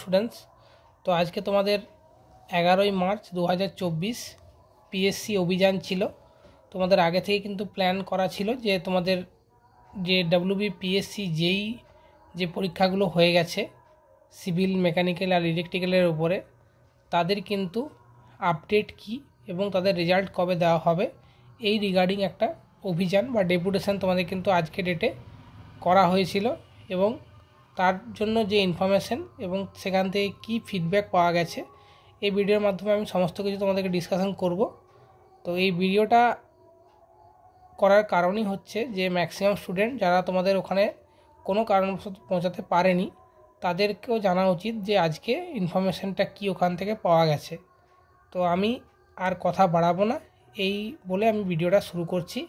students তো আজকে তোমাদের এগারোই মার্চ দু হাজার চব্বিশ পিএসসি অভিযান ছিল তোমাদের আগে থেকে কিন্তু প্ল্যান করা ছিল যে তোমাদের যে ডাব্লিউবি পিএসসি যেই যে পরীক্ষাগুলো হয়ে গেছে সিভিল মেকানিক্যাল আর ইলেকট্রিক্যালের উপরে তাদের কিন্তু আপডেট কি এবং তাদের রেজাল্ট কবে দেওয়া হবে এই রিগার্ডিং একটা অভিযান বা ডেপুটেশন তোমাদের কিন্তু আজকে ডেটে করা হয়েছিল এবং তার জন্য যে ইনফরমেশান এবং সেখান থেকে কী ফিডব্যাক পাওয়া গেছে এই ভিডিওর মাধ্যমে আমি সমস্ত কিছু তোমাদেরকে ডিসকাশন করব তো এই ভিডিওটা করার কারণই হচ্ছে যে ম্যাক্সিমাম স্টুডেন্ট যারা তোমাদের ওখানে কোনো কারণবশত পৌঁছাতে পারেনি তাদেরকেও জানা উচিত যে আজকে ইনফরমেশানটা কি ওখান থেকে পাওয়া গেছে তো আমি আর কথা বাড়াবো না এই বলে আমি ভিডিওটা শুরু করছি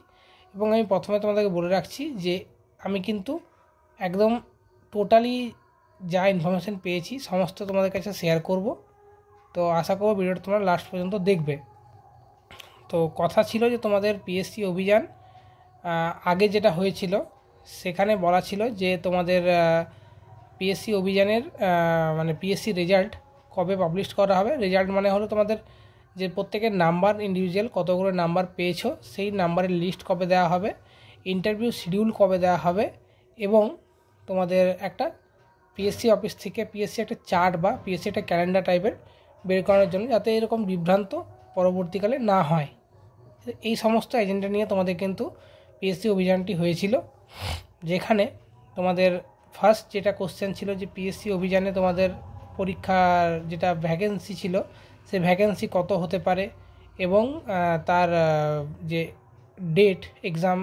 এবং আমি প্রথমে তোমাদেরকে বলে রাখছি যে আমি কিন্তু একদম টোটালি যা ইনফরমেশান পেয়েছি সমস্ত তোমাদের কাছে শেয়ার করব তো আশা করবো ভিডিওটা তোমরা লাস্ট পর্যন্ত দেখবে তো কথা ছিল যে তোমাদের পিএসসি অভিযান আগে যেটা হয়েছিল সেখানে বলা ছিল যে তোমাদের পিএসসি অভিযানের মানে পিএসসি রেজাল্ট কবে পাবলিশ করা হবে রেজাল্ট মানে হলো তোমাদের যে প্রত্যেকের নাম্বার ইন্ডিভিজুয়াল কতগুলো নাম্বার পেয়েছো সেই নাম্বারের লিস্ট কবে দেওয়া হবে ইন্টারভিউ শিডিউল কবে দেওয়া হবে এবং তোমাদের একটা পিএসসি অফিস থেকে পিএসসি একটা চার্ট বা পিএসসি একটা ক্যালেন্ডার টাইপের বের করানোর জন্য যাতে এরকম বিভ্রান্ত পরবর্তীকালে না হয় এই সমস্ত এজেন্ডা নিয়ে তোমাদের কিন্তু পিএসসি অভিযানটি হয়েছিল যেখানে তোমাদের ফার্স্ট যেটা কোশ্চেন ছিল যে পিএসসি অভিযানে তোমাদের পরীক্ষার যেটা ভ্যাকেন্সি ছিল সে ভ্যাকেন্সি কত হতে পারে এবং তার যে ডেট এক্সাম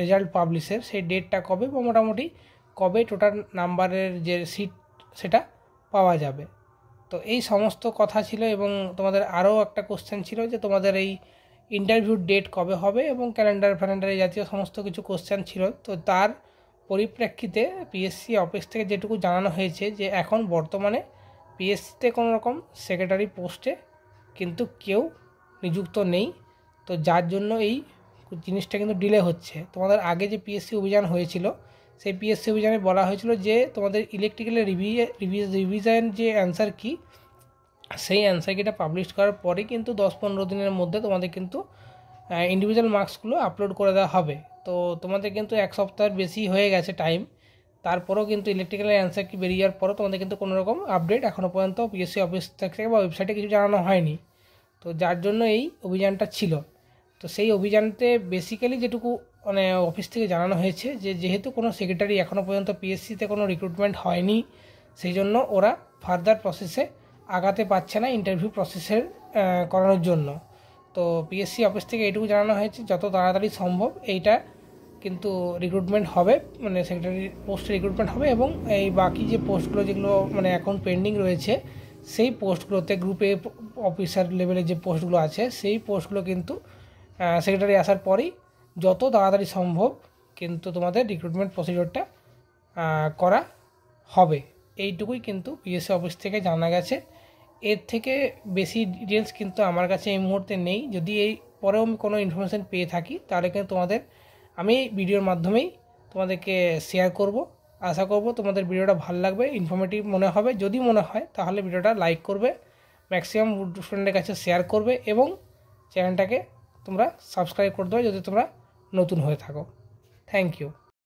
রেজাল্ট পাবলিশের সেই ডেটটা কবে বা মোটামুটি কবে টোটাল নাম্বারের যে সিট সেটা পাওয়া যাবে তো এই সমস্ত কথা ছিল এবং তোমাদের আরও একটা কোশ্চেন ছিল যে তোমাদের এই ইন্টারভিউর ডেট কবে হবে এবং ক্যালেন্ডার ফ্যালেন্ডার জাতীয় সমস্ত কিছু কোশ্চেন ছিল তো তার পরিপ্রেক্ষিতে পিএসসি অফিস থেকে যেটুকু জানানো হয়েছে যে এখন বর্তমানে পিএসসিতে কোনো রকম সেক্রেটারি পোস্টে কিন্তু কেউ নিযুক্ত নেই তো যার জন্য এই জিনিসটা কিন্তু ডিলে হচ্ছে তোমাদের আগে যে পিএসসি অভিযান হয়েছিল সেই পিএসসি অভিযানে বলা হয়েছিল যে তোমাদের ইলেকট্রিক্যাল রিভিশন যে অ্যান্সার কি সেই অ্যান্সার কিটা পাবলিশ করার পরে কিন্তু দশ পনেরো দিনের মধ্যে তোমাদের কিন্তু ইন্ডিভিজুয়াল মার্কসগুলো আপলোড করে দেওয়া হবে তো তোমাদের কিন্তু এক সপ্তাহের বেশি হয়ে গেছে টাইম তারপরেও কিন্তু ইলেকট্রিক্যাল অ্যান্সার কি বেরিয়ে যাওয়ার পরও তোমাদের কিন্তু কোনো রকম আপডেট এখনও পর্যন্ত পিএসসি অফিস থেকে বা ওয়েবসাইটে কিছু জানানো হয়নি তো যার জন্য এই অভিযানটা ছিল তো সেই অভিযানতে বেসিক্যালি যেটুকু মানে অফিস থেকে জানানো হয়েছে যে যেহেতু কোনো সেক্রেটারি এখনও পর্যন্ত পিএসসিতে কোনো রিক্রুটমেন্ট হয়নি সেই জন্য ওরা ফার্দার প্রসেসে আগাতে পারছে না ইন্টারভিউ প্রসেসের করানোর জন্য তো পিএসসি অফিস থেকে এইটুকু জানানো হয়েছে যত তাড়াতাড়ি সম্ভব এইটা কিন্তু রিক্রুটমেন্ট হবে মানে সেক্রেটারি পোস্টে রিক্রুটমেন্ট হবে এবং এই বাকি যে পোস্টগুলো যেগুলো মানে এখন পেন্ডিং রয়েছে সেই পোস্টগুলোতে গ্রুপে অফিসার লেভেলের যে পোস্টগুলো আছে সেই পোস্টগুলো কিন্তু সেক্রেটারি আসার পরেই যত তাড়াতাড়ি সম্ভব কিন্তু তোমাদের রিক্রুটমেন্ট প্রসিডিওরটা করা হবে এইটুকুই কিন্তু পিএসসি অফিস থেকে জানা গেছে এর থেকে বেশি ডিটেলস কিন্তু আমার কাছে এই মুহূর্তে নেই যদি এই পরেও আমি কোনো ইনফরমেশান পেয়ে থাকি তাহলে কিন্তু তোমাদের আমি ভিডিওর মাধ্যমেই তোমাদেরকে শেয়ার করব আশা করব তোমাদের ভিডিওটা ভালো লাগবে ইনফরমেটিভ মনে হবে যদি মনে হয় তাহলে ভিডিওটা লাইক করবে ম্যাক্সিমাম ফ্রেন্ডের কাছে শেয়ার করবে এবং চ্যানেলটাকে তোমরা সাবস্ক্রাইব করে দেবে যদি তোমরা নতুন হয়ে থাকো থ্যাংক ইউ